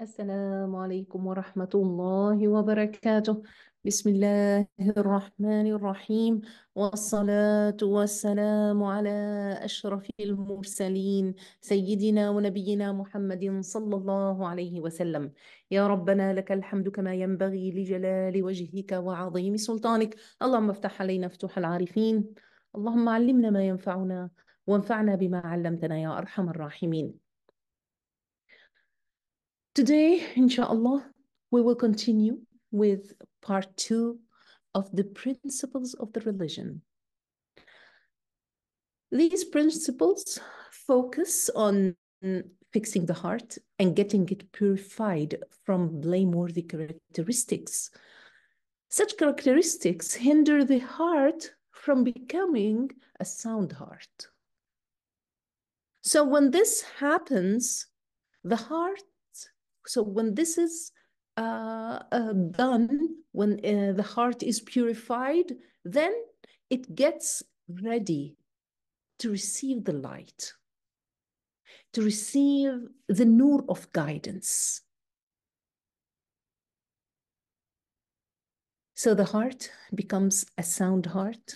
السلام عليكم ورحمة الله وبركاته بسم الله الرحمن الرحيم والصلاة والسلام على أشرف المرسلين سيدنا ونبينا محمد صلى الله عليه وسلم يا ربنا لك الحمد كما ينبغي لجلال وجهك وعظيم سلطانك اللهم افتح علينا فتوح العارفين اللهم علمنا ما ينفعنا وانفعنا بما علمتنا يا أرحم الراحمين Today, inshallah, we will continue with part two of the principles of the religion. These principles focus on fixing the heart and getting it purified from blameworthy characteristics. Such characteristics hinder the heart from becoming a sound heart. So, when this happens, the heart so when this is uh, uh, done, when uh, the heart is purified, then it gets ready to receive the light, to receive the nur of guidance. So the heart becomes a sound heart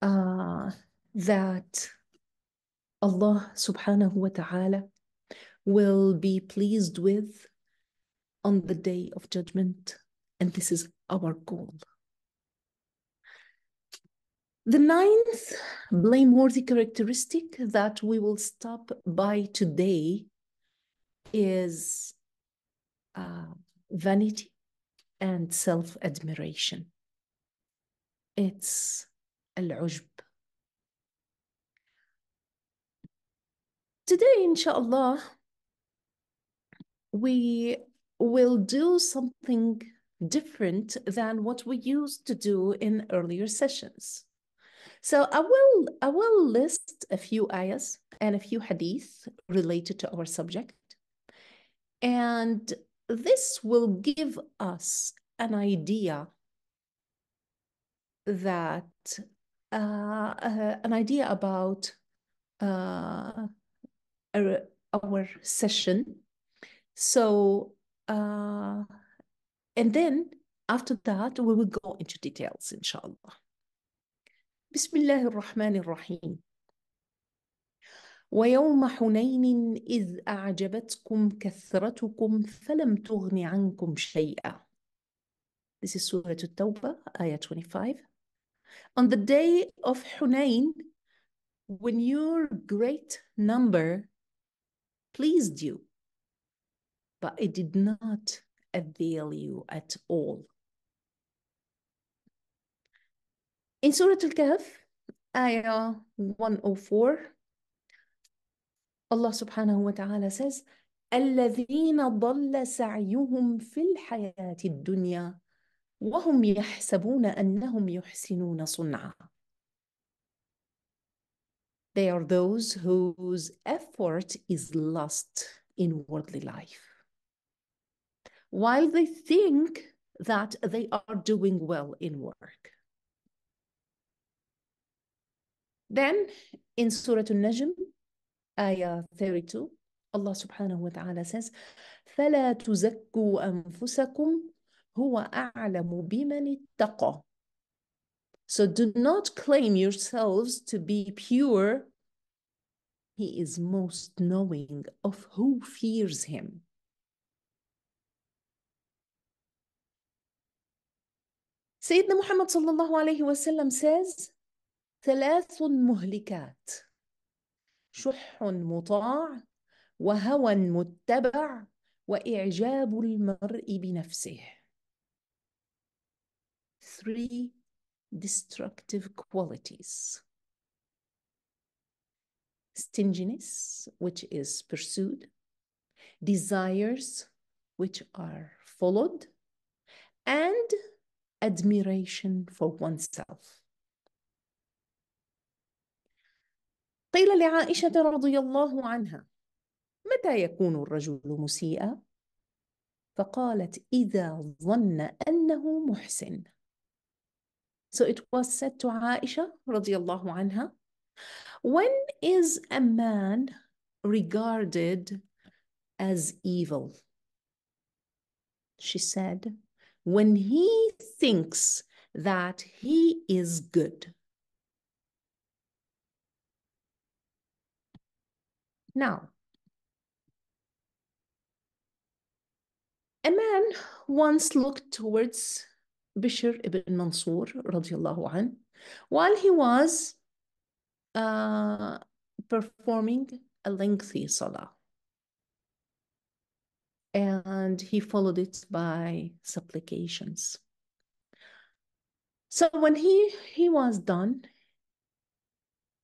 uh, that Allah subhanahu wa ta'ala will be pleased with on the day of judgment. And this is our goal. The ninth blameworthy characteristic that we will stop by today is uh, vanity and self admiration. It's al-ujb. Today, inshallah, we will do something different than what we used to do in earlier sessions. So I will I will list a few ayahs and a few hadith related to our subject. And this will give us an idea that uh, uh, an idea about uh, our, our session so, uh, and then after that, we will go into details, inshallah. Bismillah ar-Rahman ar-Rahim. ويوم حنين إذ أعجبتكم كثرتكم فلم تغن عنكم شيئا. This is Surah At-Tawbah, Ayah 25. On the day of Hunayn, when your great number pleased you, but it did not avail you at all. In Surah Al-Kahf, Ayah 104, Allah subhanahu wa ta'ala says, الذين ضل سعيهم في الحياة الدنيا وهم يحسبون أنهم يحسنون صنعا. They are those whose effort is lost in worldly life while they think that they are doing well in work. Then in Surah Al-Najm, Ayah 32, Allah subhanahu wa ta'ala says, فَلَا تُزَكُّوا أَنفُسَكُمْ هُوَ أَعْلَمُ بِمَنِ اتَّقَى So do not claim yourselves to be pure. He is most knowing of who fears him. Sayyidina Muhammad sallallahu alayhi wasallam says, ثلاث مهلكات شح مطاع وهوى متبع وإعجاب المرء بنفسه. Three destructive qualities. Stinginess, which is pursued, desires, which are followed, and admiration for oneself. قيل لعائشة رضي الله عنها: متى يكون الرجل مسيئا؟ فقالت: إذا ظن أنه محسن. So it was said to Aisha رضي الله عنها, when is a man regarded as evil? She said, when he thinks that he is good. Now, a man once looked towards Bishr ibn Mansur radiallahu an, while he was uh, performing a lengthy salah and he followed it by supplications. So when he, he was done,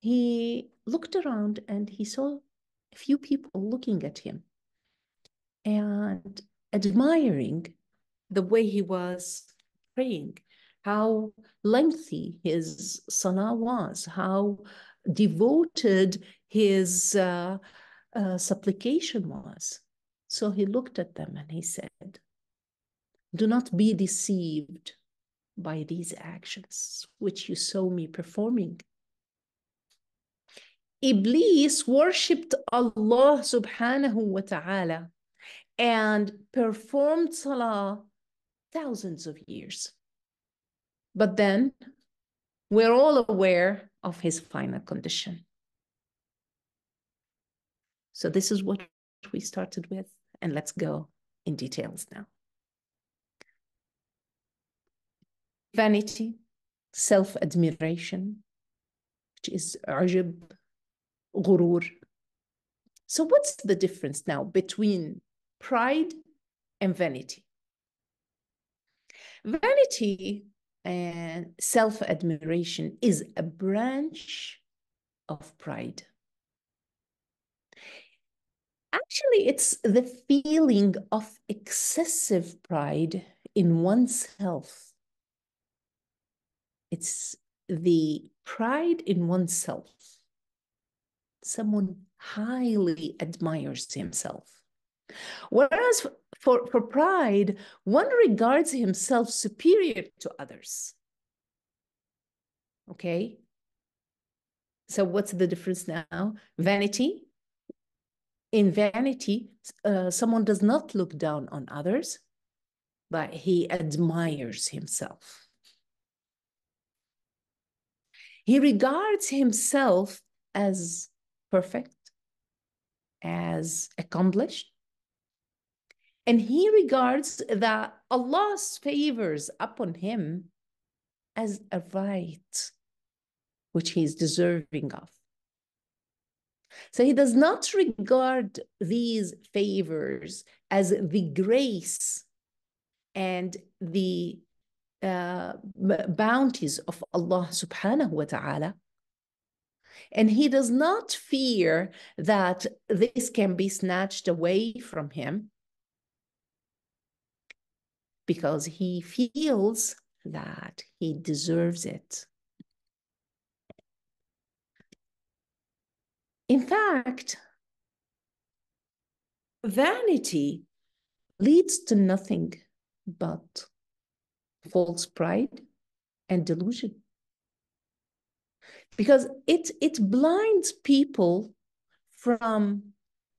he looked around and he saw a few people looking at him and admiring the way he was praying, how lengthy his salah was, how devoted his uh, uh, supplication was. So he looked at them and he said, Do not be deceived by these actions which you saw me performing. Iblis worshipped Allah subhanahu wa ta'ala and performed salah thousands of years. But then we're all aware of his final condition. So, this is what we started with and let's go in details now. Vanity, self-admiration, which is ajib, غرور. So what's the difference now between pride and vanity? Vanity and self-admiration is a branch of pride. Actually, it's the feeling of excessive pride in oneself. It's the pride in oneself. Someone highly admires himself. Whereas for, for pride, one regards himself superior to others. Okay? So, what's the difference now? Vanity in vanity, uh, someone does not look down on others, but he admires himself. He regards himself as perfect, as accomplished, and he regards that Allah's favors upon him as a right which he is deserving of. So he does not regard these favors as the grace and the uh, bounties of Allah subhanahu wa ta'ala. And he does not fear that this can be snatched away from him because he feels that he deserves it. In fact, vanity leads to nothing but false pride and delusion because it it blinds people from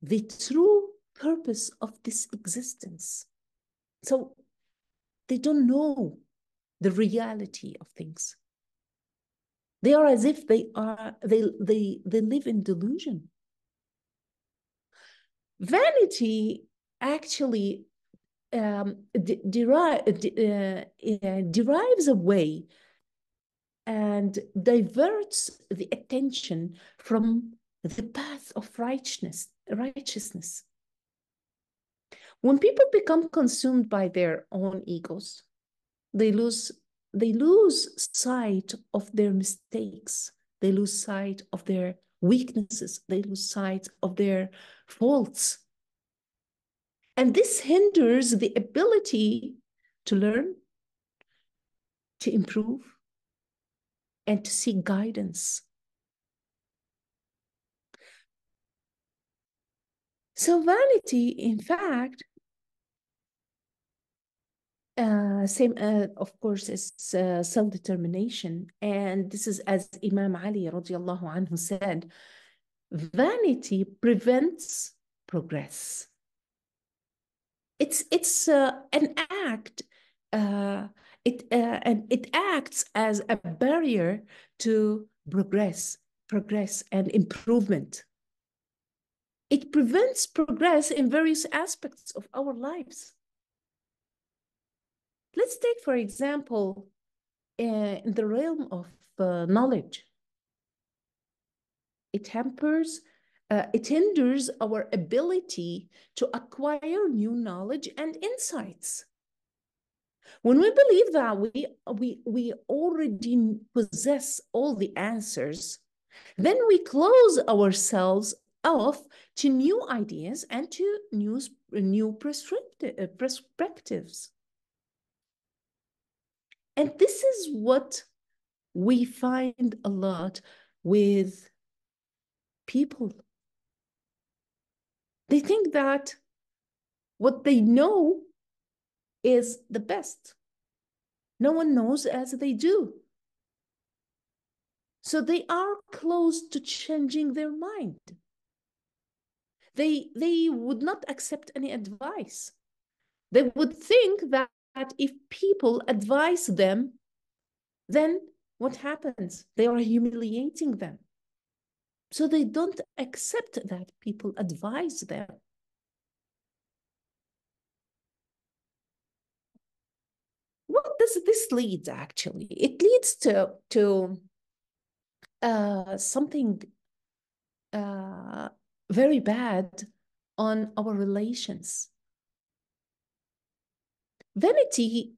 the true purpose of this existence so they don't know the reality of things they are as if they are they they they live in delusion. Vanity actually um, de- derive, de- uh, uh, derives away and diverts the attention from the path of righteousness righteousness when people become consumed by their own egos they lose they lose sight of their mistakes. They lose sight of their weaknesses. They lose sight of their faults. And this hinders the ability to learn, to improve, and to seek guidance. So, vanity, in fact, uh, same, uh, of course, is uh, self-determination. And this is as Imam Ali radiallahu anhu said, vanity prevents progress. It's, it's uh, an act, uh, it, and it acts as a barrier to progress, progress and improvement. It prevents progress in various aspects of our lives Let's take, for example, eh, in the realm of uh, knowledge. It hampers, uh, it hinders our ability to acquire new knowledge and insights. When we believe that we, we, we already possess all the answers, then we close ourselves off to new ideas and to new, new uh, perspective, perspectives. And this is what we find a lot with people. They think that what they know is the best. No one knows as they do. So they are close to changing their mind. They, they would not accept any advice. They would think that, if people advise them, then what happens? They are humiliating them. So they don't accept that people advise them. What does this lead actually? It leads to, to uh, something uh, very bad on our relations vanity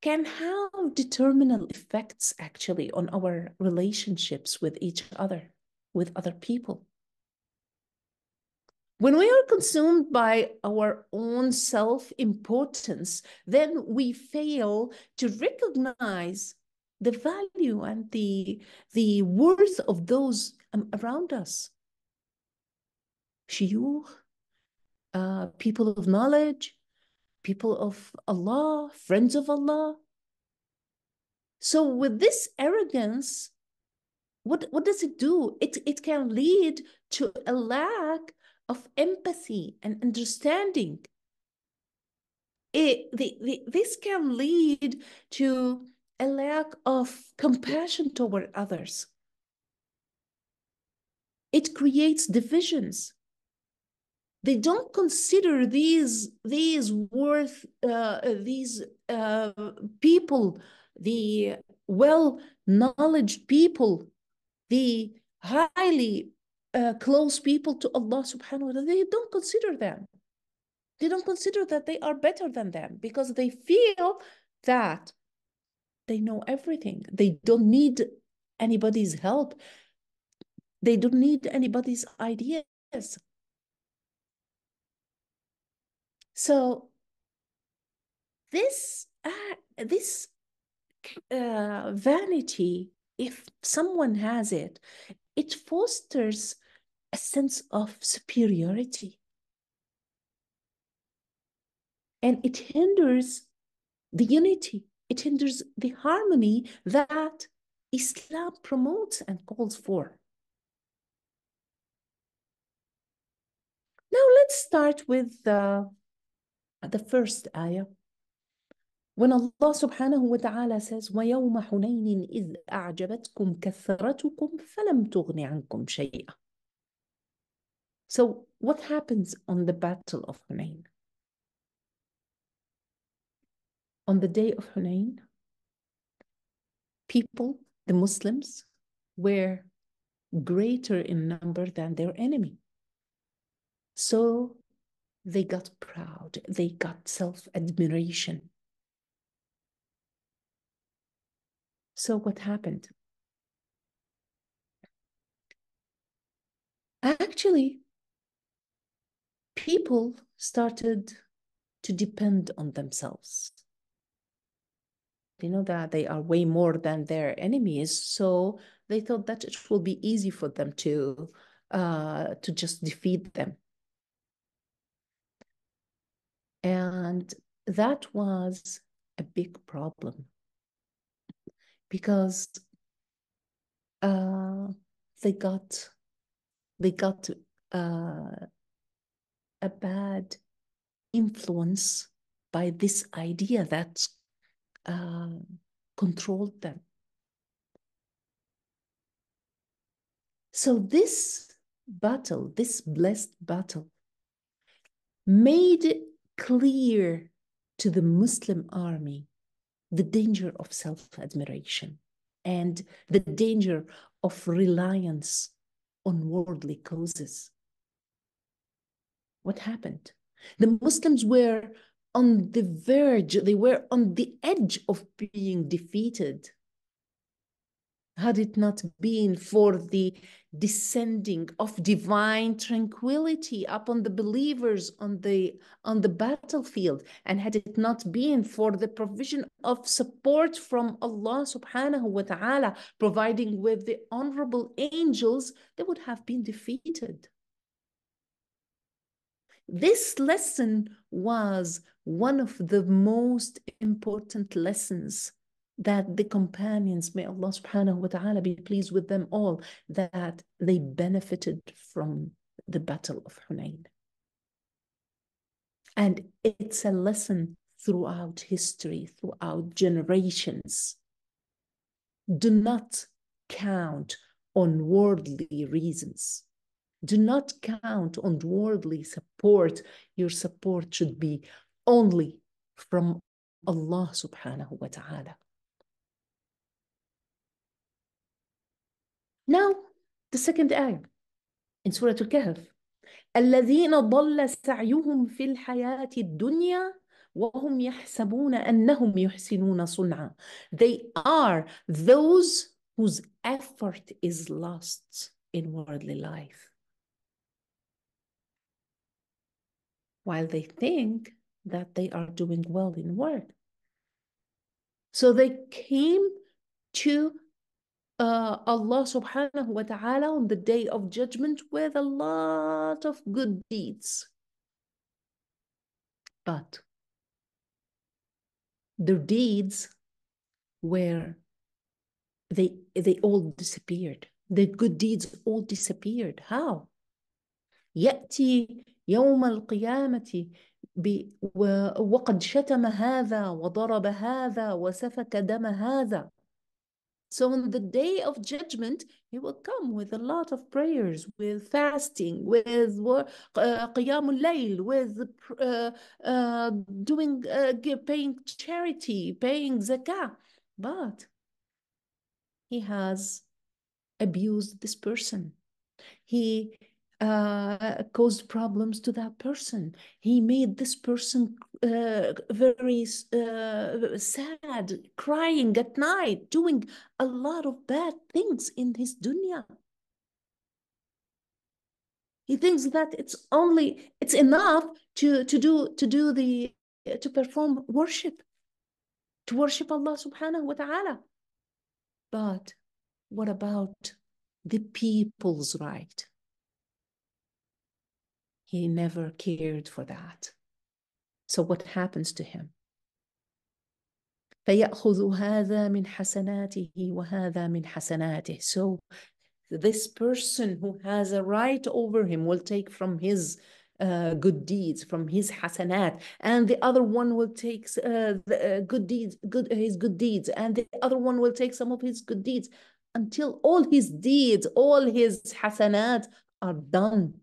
can have determinal effects actually on our relationships with each other, with other people. When we are consumed by our own self importance, then we fail to recognize the value and the, the worth of those um, around us. Shiyukh, uh, people of knowledge, people of Allah, friends of Allah. So with this arrogance, what, what does it do? It, it can lead to a lack of empathy and understanding. It, the, the, this can lead to a lack of compassion toward others. It creates divisions they don't consider these these worth uh, these uh, people the well knowledge people the highly uh, close people to allah subhanahu wa ta'ala they don't consider them they don't consider that they are better than them because they feel that they know everything they don't need anybody's help they don't need anybody's ideas So this uh, this uh, vanity, if someone has it, it fosters a sense of superiority, and it hinders the unity. It hinders the harmony that Islam promotes and calls for. Now let's start with the uh, the first ayah. When Allah subhanahu wa ta'ala says, وَيَوْمَ حُنَيْنٍ إِذْ أَعْجَبَتْكُمْ كَثْرَتُكُمْ فَلَمْ تُغْنِ عَنْكُمْ شَيْئًا So what happens on the battle of Hunayn? On the day of Hunayn, people, the Muslims, were greater in number than their enemy. So they got proud, they got self admiration. So, what happened? Actually, people started to depend on themselves. They know that they are way more than their enemies, so they thought that it will be easy for them to uh, to just defeat them. And that was a big problem because uh, they got they got uh, a bad influence by this idea that uh, controlled them. So this battle, this blessed battle, made clear to the Muslim army the danger of self admiration and the danger of reliance on worldly causes. What happened? The Muslims were on the verge, they were on the edge of being defeated. Had it not been for the descending of divine tranquility upon the believers on the on the battlefield and had it not been for the provision of support from Allah subhanahu wa ta'ala providing with the honorable angels they would have been defeated this lesson was one of the most important lessons that the companions, may Allah subhanahu wa ta'ala be pleased with them all, that they benefited from the Battle of Hunayn. And it's a lesson throughout history, throughout generations. Do not count on worldly reasons. Do not count on worldly support. Your support should be only from Allah subhanahu wa ta'ala. Now, the second ayah in Surah Al-Kahf. الذين ضل سعيهم في الحياة الدنيا وهم يحسبون أنهم يحسنون صنعا. They are those whose effort is lost in worldly life. While they think that they are doing well in work. So they came to uh, Allah subhanahu wa ta'ala on the day of judgment with a lot of good deeds. But their deeds were, they, they all disappeared. The good deeds all disappeared. How? يأتي يوم القيامة وقد شتم هذا وضرب هذا وسفك دم هذا so on the day of judgment, he will come with a lot of prayers, with fasting, with uh, qiyamul layl, with uh, uh, doing, uh, paying charity, paying zakah. But he has abused this person. He uh, caused problems to that person. He made this person uh, very uh, sad, crying at night, doing a lot of bad things in his dunya. He thinks that it's only it's enough to to do to do the to perform worship, to worship Allah Subhanahu wa Taala. But what about the people's right? He never cared for that. So what happens to him? So this person who has a right over him will take from his uh, good deeds from his hasanat and the other one will take uh, the, uh, good deeds good his good deeds and the other one will take some of his good deeds until all his deeds all his hasanat are done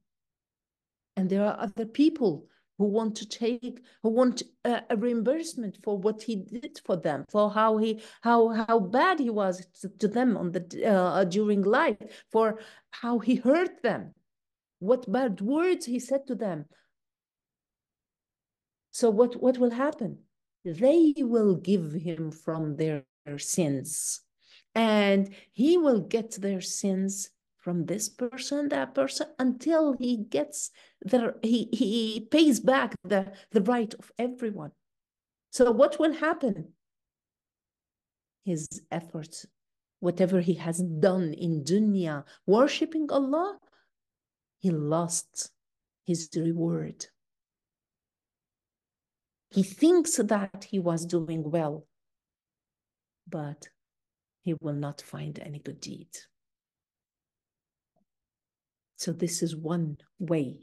and there are other people who want to take who want a, a, reimbursement for what he did for them for how he how how bad he was to, to them on the uh, during life for how he hurt them what bad words he said to them so what what will happen they will give him from their, their sins and he will get their sins from this person, that person, until he gets the he he pays back the the right of everyone. So what will happen? His efforts, whatever he has done in dunya, worshipping Allah, he lost his reward. He thinks that he was doing well, but he will not find any good deed. So this is one way.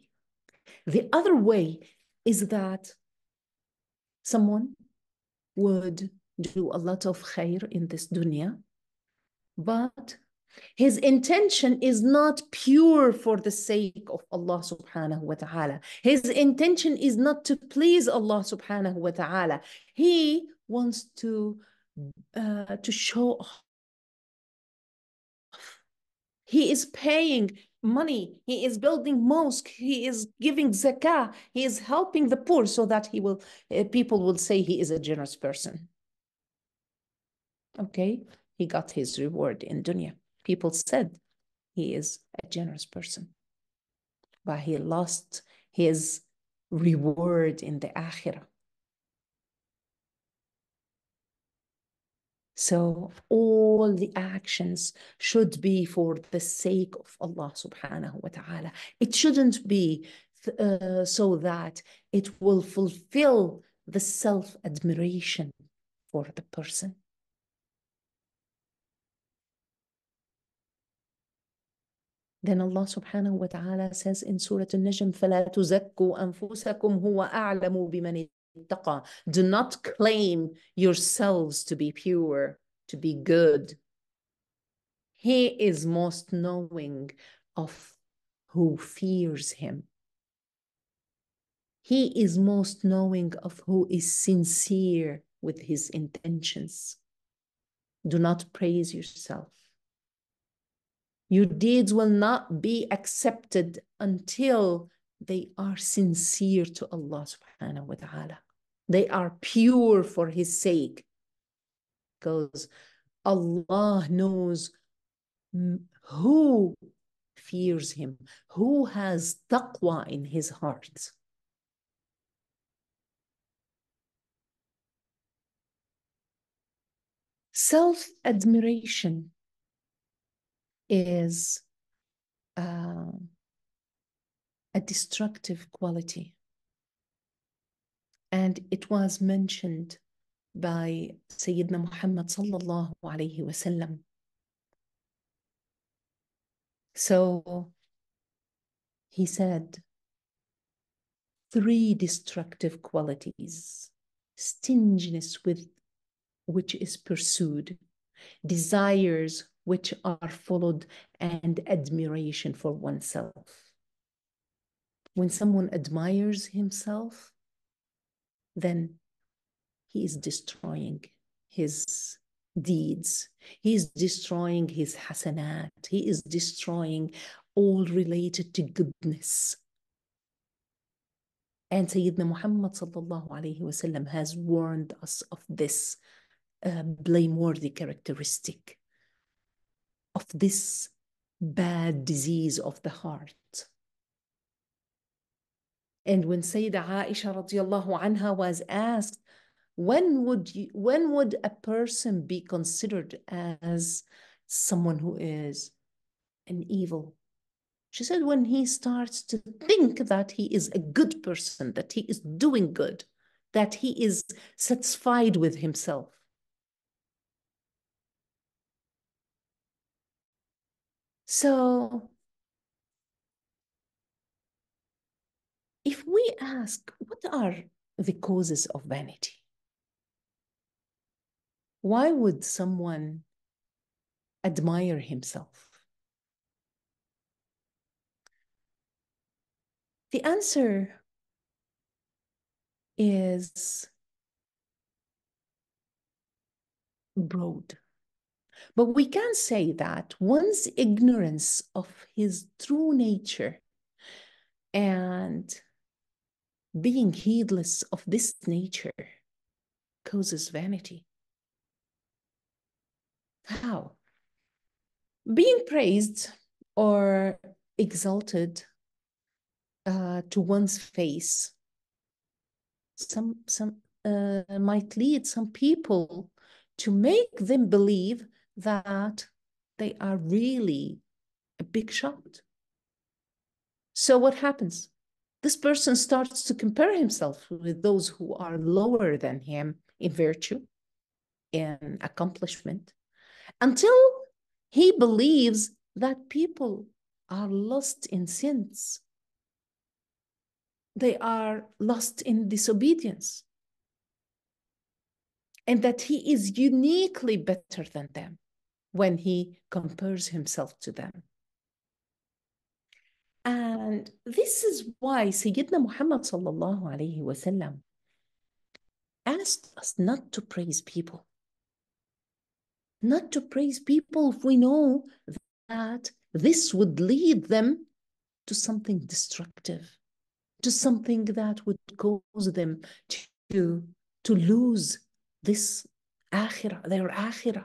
The other way is that someone would do a lot of khair in this dunya, but his intention is not pure for the sake of Allah subhanahu wa ta'ala. His intention is not to please Allah subhanahu wa ta'ala. He wants to uh, to show off. He is paying money, he is building mosque, he is giving zakah, he is helping the poor so that he will uh, people will say he is a generous person. Okay, he got his reward in dunya. People said he is a generous person. But he lost his reward in the akhirah. So all the actions should be for the sake of Allah subhanahu wa ta'ala. It shouldn't be uh, so that it will fulfill the self admiration for the person. Then Allah subhanahu wa ta'ala says in Surah An-Najm, فَلَا تُزَكُّوا أَنفُسَكُمْ هُوَ أَعْلَمُ بِمَنِ do not claim yourselves to be pure, to be good. He is most knowing of who fears him. He is most knowing of who is sincere with his intentions. Do not praise yourself. Your deeds will not be accepted until they are sincere to Allah subhanahu wa ta'ala. They are pure for his sake. Because Allah knows who fears him, who has taqwa in his heart. Self admiration is uh, a destructive quality. And it was mentioned by Sayyidina Muhammad sallallahu alayhi wasallam. So he said, three destructive qualities stinginess with which is pursued, desires which are followed, and admiration for oneself. When someone admires himself, then he is destroying his deeds. He is destroying his hasanat. He is destroying all related to goodness. And Sayyidina Muhammad sallallahu alayhi wasallam has warned us of this uh, blameworthy characteristic, of this bad disease of the heart. And when Sayyida Aisha radiallahu anha was asked, when would you, when would a person be considered as someone who is an evil? She said, when he starts to think that he is a good person, that he is doing good, that he is satisfied with himself. So if we ask what are the causes of vanity, why would someone admire himself? The answer is broad. But we can say that one's ignorance of his true nature and being heedless of this nature causes vanity. How? Being praised or exalted uh, to one's face some some uh, might lead some people to make them believe that they are really a big shot. So what happens? this person starts to compare himself with those who are lower than him in virtue, in accomplishment, until he believes that people are lost in sins. They are lost in disobedience. And that he is uniquely better than them when he compares himself to them. And this is why Sayyidina Muhammad sallallahu alayhi wasallam asked us not to praise people. Not to praise people if we know that this would lead them to something destructive, to something that would cause them to, to lose this akhirah, their akhirah.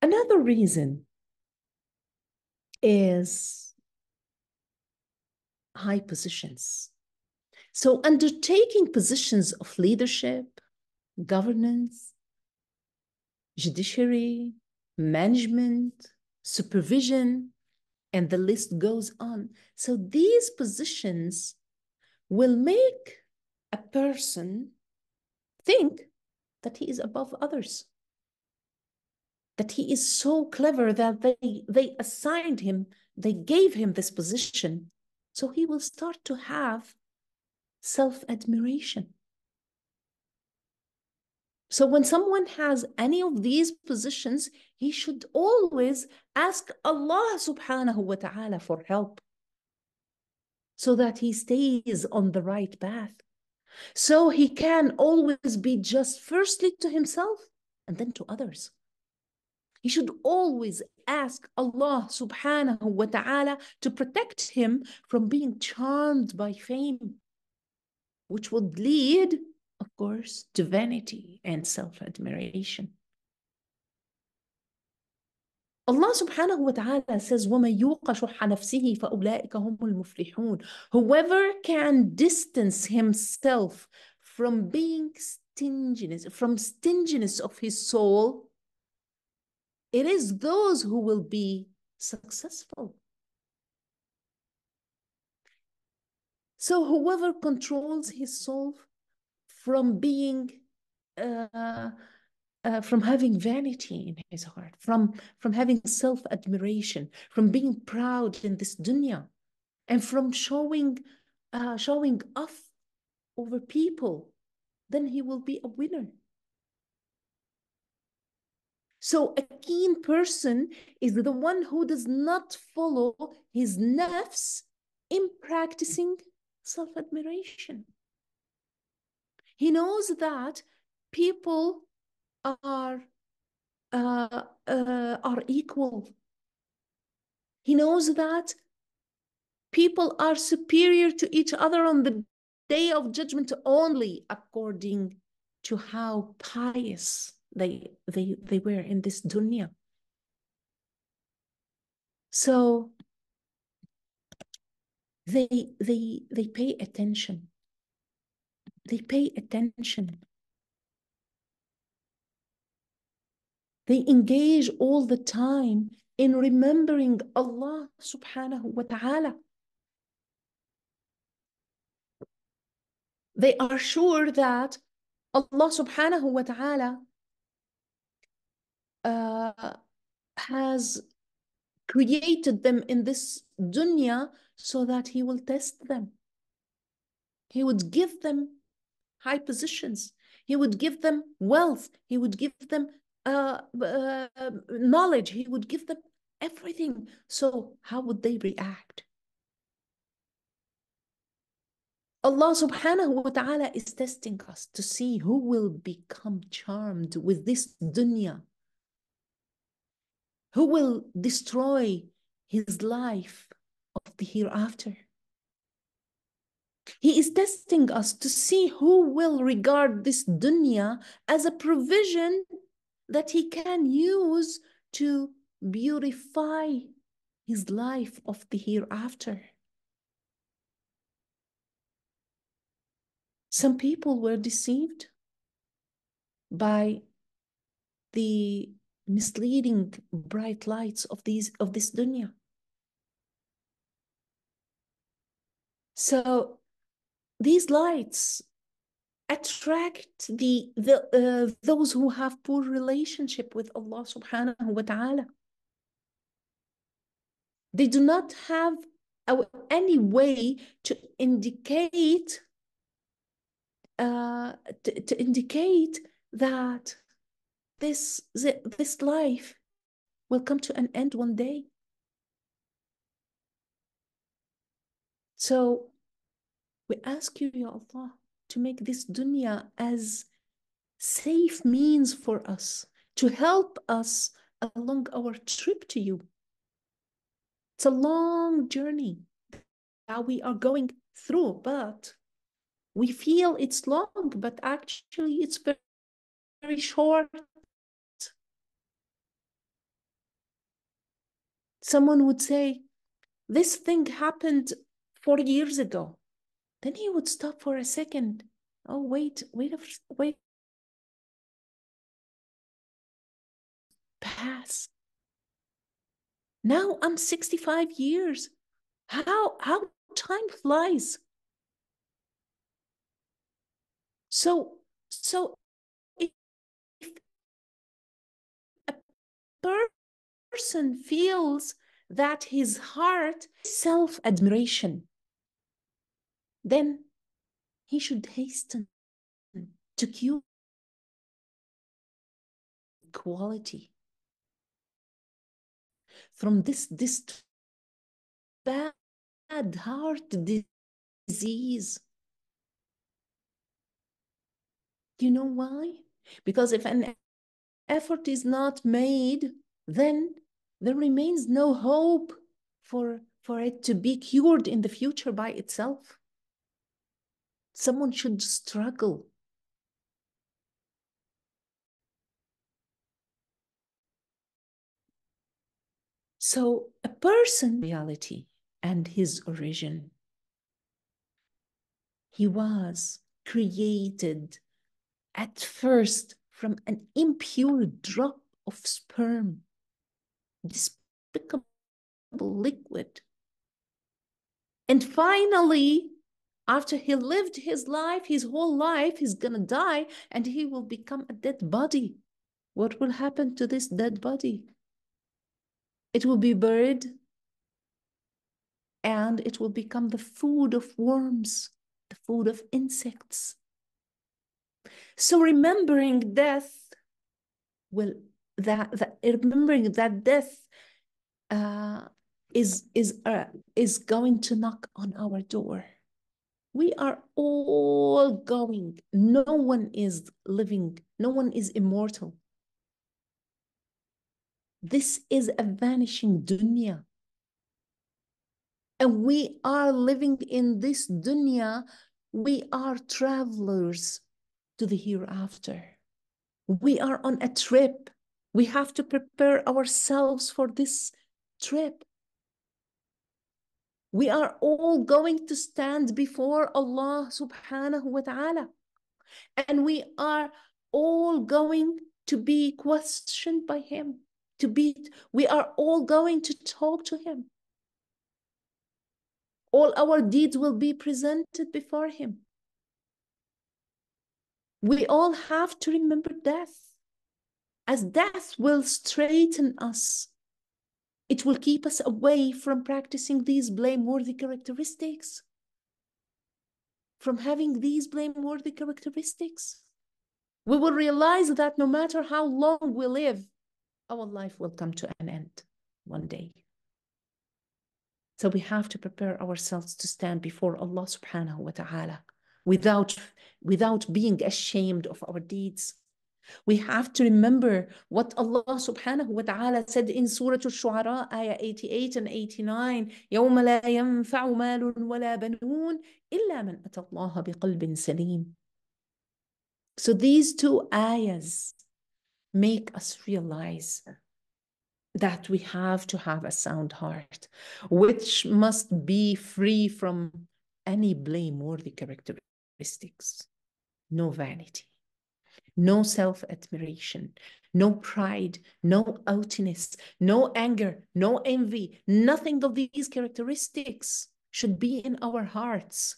Another reason is high positions. So, undertaking positions of leadership, governance, judiciary, management, supervision, and the list goes on. So, these positions will make a person think that he is above others that he is so clever that they, they assigned him, they gave him this position. So he will start to have self admiration. So when someone has any of these positions, he should always ask Allah subhanahu wa ta'ala for help so that he stays on the right path. So he can always be just firstly to himself and then to others. He should always ask Allah subhanahu wa ta'ala to protect him from being charmed by fame, which would lead, of course, to vanity and self admiration. Allah subhanahu wa ta'ala says, وَمَن يُوقَ شُحَّ نَفْسِهِ فَأُولَٰئِكَ هُمُ الْمُفْلِحُونَ Whoever can distance himself from being stinginess, from stinginess of his soul, it is those who will be successful. So whoever controls his soul from being, uh, uh, from having vanity in his heart, from, from having self-admiration, from being proud in this dunya, and from showing, uh, showing off over people, then he will be a winner. So a keen person is the one who does not follow his nafs in practicing self-admiration. He knows that people are uh, uh, are equal. He knows that people are superior to each other on the day of judgment only according to how pious they they they were in this dunya so they they they pay attention they pay attention they engage all the time in remembering Allah subhanahu wa ta'ala they are sure that Allah subhanahu wa ta'ala uh, has created them in this dunya so that he will test them. He would give them high positions. He would give them wealth. He would give them uh, uh, knowledge. He would give them everything. So how would they react? Allah subhanahu wa ta'ala is testing us to see who will become charmed with this dunya who will destroy his life of the hereafter. He is testing us to see who will regard this dunya as a provision that he can use to beautify his life of the hereafter. Some people were deceived by the misleading bright lights of these of this dunya so these lights attract the, the uh, those who have poor relationship with Allah subhanahu wa ta'ala they do not have any way to indicate uh, to, to indicate that this, this life will come to an end one day. So we ask you, Ya Allah, to make this dunya as safe means for us, to help us along our trip to you. It's a long journey that we are going through, but we feel it's long, but actually it's very, very short someone would say, This thing happened four years ago. Then he would stop for a second. Oh, wait, wait, wait. Pass. Now I'm 65 years. How, how time flies. So, so if a person person feels that his heart self admiration, then he should hasten to cure quality from this, this bad heart disease. You know why? Because if an effort is not made then there remains no hope for, for it to be cured in the future by itself. Someone should struggle. So, a person, reality, and his origin. He was created at first from an impure drop of sperm despicable liquid. And finally, after he lived his life, his whole life, he's going to die and he will become a dead body. What will happen to this dead body? It will be buried and it will become the food of worms, the food of insects. So remembering death will that, that remembering that death uh, is is uh, is going to knock on our door. We are all going. No one is living. No one is immortal. This is a vanishing dunya. And we are living in this dunya. We are travelers to the hereafter. We are on a trip we have to prepare ourselves for this trip. We are all going to stand before Allah subhanahu wa ta'ala. And we are all going to be questioned by Him. To be, we are all going to talk to Him. All our deeds will be presented before Him. We all have to remember death as death will straighten us. It will keep us away from practicing these blameworthy characteristics, from having these blameworthy characteristics. We will realize that no matter how long we live, our life will come to an end one day. So we have to prepare ourselves to stand before Allah subhanahu wa ta'ala without, without being ashamed of our deeds we have to remember what Allah subhanahu wa ta'ala said in Surah Al-Shu'ara, ayah 88 and 89, So these two ayahs make us realize that we have to have a sound heart, which must be free from any blameworthy characteristics, no vanity no self admiration, no pride, no outiness, no anger, no envy. Nothing of these characteristics should be in our hearts.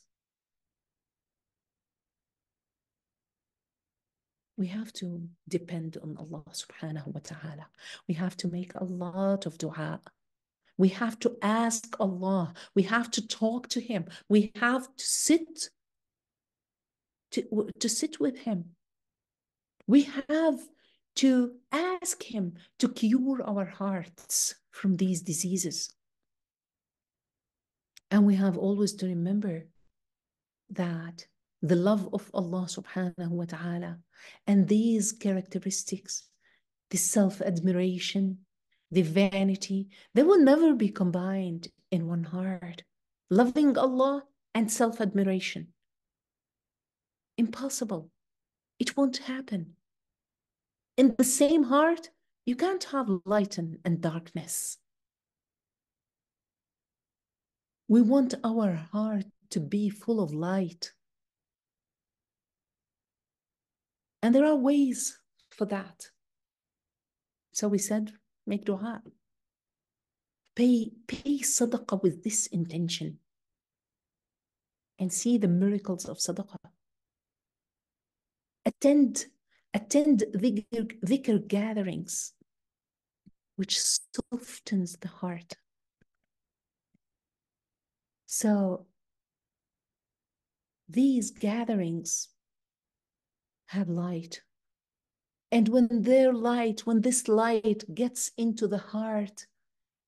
We have to depend on Allah subhanahu wa ta'ala. We have to make a lot of dua. We have to ask Allah. We have to talk to Him. We have to sit to, to sit with Him we have to ask Him to cure our hearts from these diseases. And we have always to remember that the love of Allah subhanahu wa ta'ala and these characteristics, the self admiration, the vanity, they will never be combined in one heart. Loving Allah and self admiration. Impossible. It won't happen in the same heart, you can't have light and, and darkness. We want our heart to be full of light. And there are ways for that. So we said, make dua. Pay, pay sadaqah with this intention and see the miracles of sadaqah. Attend attend vicar, vicar gatherings, which softens the heart. So these gatherings have light. And when their light, when this light gets into the heart,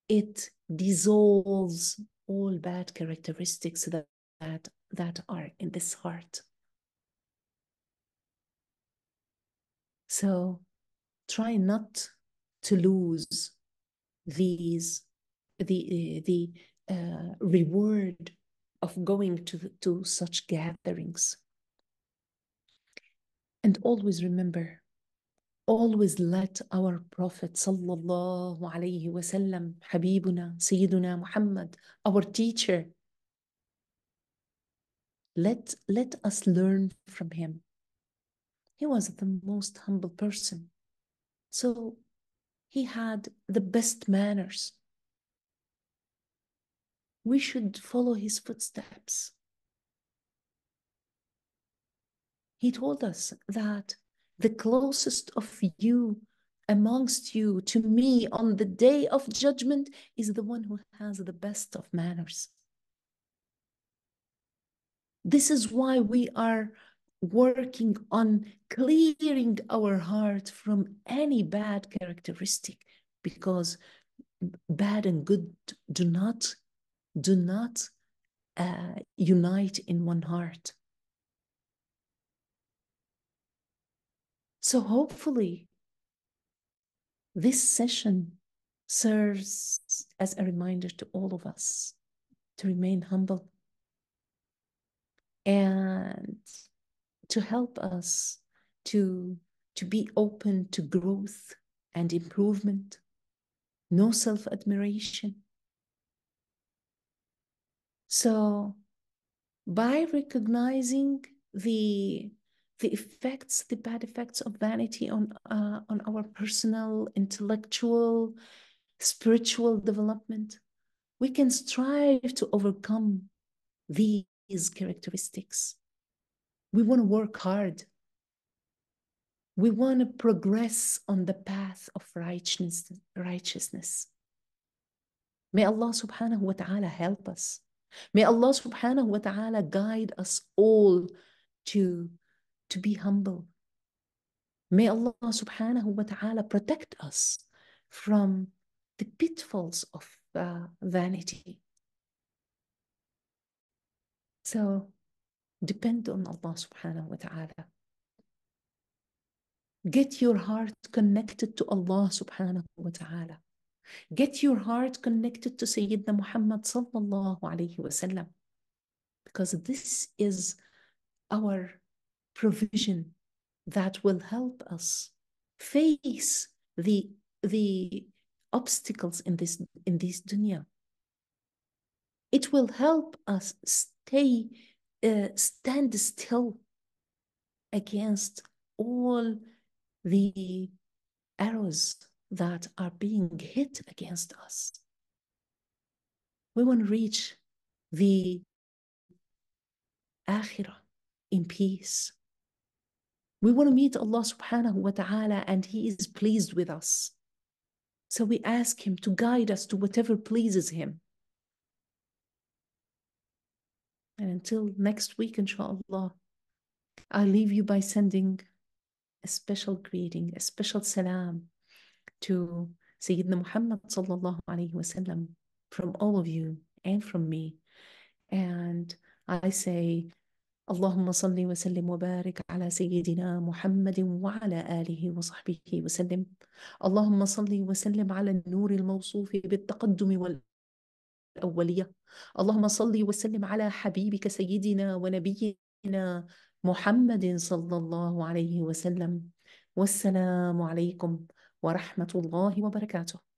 it dissolves all bad characteristics that, that, that are in this heart. So try not to lose these the eh, the uh, reward of going to to such gatherings. And always remember, always let our Prophet sallallahu alaihi wasallam, Habibuna, Sayyiduna Muhammad, our teacher. Let let us learn from him he was the most humble person. So he had the best manners. We should follow his footsteps. He told us that the closest of you amongst you to me on the day of judgment is the one who has the best of manners. This is why we are working on clearing our heart from any bad characteristic because bad and good do not do not uh, unite in one heart so hopefully this session serves as a reminder to all of us to remain humble and to help us to, to be open to growth and improvement, no self admiration. So, by recognizing the the effects, the bad effects of vanity on uh, on our personal, intellectual, spiritual development, we can strive to overcome these characteristics. We want to work hard. We want to progress on the path of righteousness, righteousness. May Allah subhanahu wa ta'ala help us. May Allah subhanahu wa ta'ala guide us all to, to be humble. May Allah subhanahu wa ta'ala protect us from the pitfalls of uh, vanity. So Depend on Allah subhanahu wa ta'ala. Get your heart connected to Allah subhanahu wa ta'ala. Get your heart connected to Sayyidina Muhammad sallallahu alayhi wasallam. Because this is our provision that will help us face the, the obstacles in this, in this dunya. It will help us stay uh, stand still against all the arrows that are being hit against us. We want to reach the akhirah in peace. We want to meet Allah subhanahu wa ta'ala and He is pleased with us. So we ask Him to guide us to whatever pleases Him. And until next week, inshallah, I leave you by sending a special greeting, a special salam to Sayyidina Muhammad sallallahu alayhi wasallam from all of you and from me. And I say, اللهم صل وسلم وبارك على سيدنا محمد وعلى آله وصحبه وسلم اللهم صل وسلم على النور الموصوف بالتقدم والأمر الأولية اللهم صل وسلم على حبيبك سيدنا ونبينا محمد صلى الله عليه وسلم والسلام عليكم ورحمة الله وبركاته